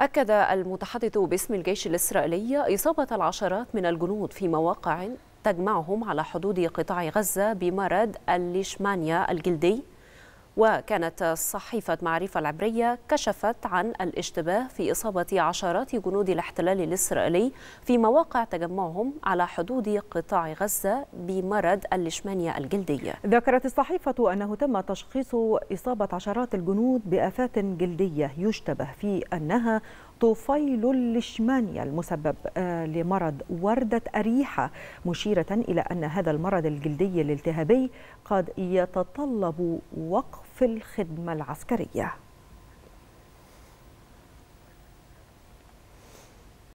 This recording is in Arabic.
أكد المتحدث باسم الجيش الإسرائيلي إصابة العشرات من الجنود في مواقع تجمعهم على حدود قطاع غزة بمرض الليشمانيا الجلدي وكانت صحيفة معرفة العبرية كشفت عن الاشتباه في إصابة عشرات جنود الاحتلال الإسرائيلي في مواقع تجمعهم على حدود قطاع غزة بمرض الليشمانيا الجلدية ذكرت الصحيفة أنه تم تشخيص إصابة عشرات الجنود بآفات جلدية يشتبه في أنها طفيل الليشمانيا المسبب آه، لمرض وردة أريحة مشيرة إلى أن هذا المرض الجلدي الالتهابي قد يتطلب وقف الخدمة العسكرية